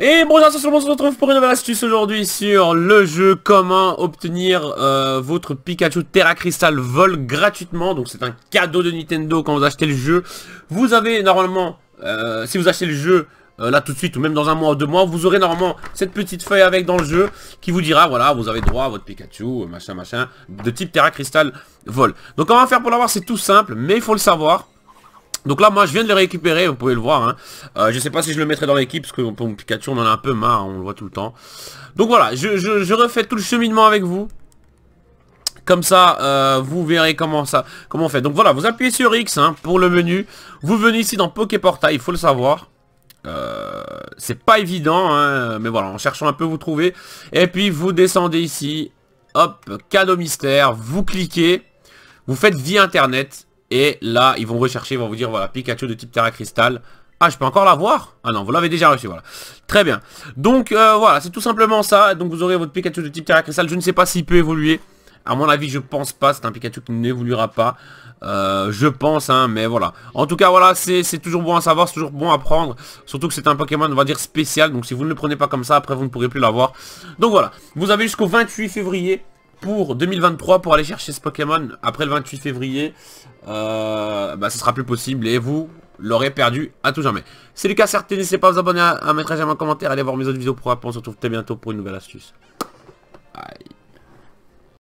Et bonjour, tous, on se retrouve pour une nouvelle astuce aujourd'hui sur le jeu comment obtenir euh, votre Pikachu Terra Crystal Vol gratuitement. Donc c'est un cadeau de Nintendo quand vous achetez le jeu. Vous avez normalement, euh, si vous achetez le jeu euh, là tout de suite ou même dans un mois ou deux mois, vous aurez normalement cette petite feuille avec dans le jeu qui vous dira voilà vous avez droit à votre Pikachu, machin machin, de type Terra Crystal Vol. Donc comment faire pour l'avoir c'est tout simple mais il faut le savoir. Donc là, moi, je viens de le récupérer, vous pouvez le voir. Je hein. ne euh, je sais pas si je le mettrai dans l'équipe, parce que pour Pikachu, on en a un peu marre, on le voit tout le temps. Donc voilà, je, refais tout le cheminement avec vous. Comme ça, euh, vous verrez comment ça, comment on fait. Donc voilà, vous appuyez sur X hein, pour le menu. Vous venez ici dans Poképortail, il faut le savoir. Euh, c'est pas évident, hein, mais voilà, en cherchant un peu, vous trouvez. Et puis, vous descendez ici. Hop, cadeau mystère. Vous cliquez. Vous faites vie internet et là, ils vont rechercher, ils vont vous dire, voilà, Pikachu de type Terra Cristal. Ah, je peux encore l'avoir Ah non, vous l'avez déjà reçu, voilà. Très bien. Donc, euh, voilà, c'est tout simplement ça. Donc, vous aurez votre Pikachu de type Terra Cristal. Je ne sais pas s'il peut évoluer. À mon avis, je pense pas. C'est un Pikachu qui n'évoluera pas. Euh, je pense, hein, mais voilà. En tout cas, voilà, c'est toujours bon à savoir, c'est toujours bon à prendre. Surtout que c'est un Pokémon, on va dire, spécial. Donc, si vous ne le prenez pas comme ça, après, vous ne pourrez plus l'avoir. Donc, voilà. Vous avez jusqu'au 28 février pour 2023 pour aller chercher ce Pokémon après le 28 février, euh, bah, ce sera plus possible et vous l'aurez perdu à tout jamais. C'est le cas Certes, n'hésitez pas à vous abonner, à, mettre un j'aime, en commentaire, allez voir mes autres vidéos pour répondre. On se retrouve très bientôt pour une nouvelle astuce. Bye.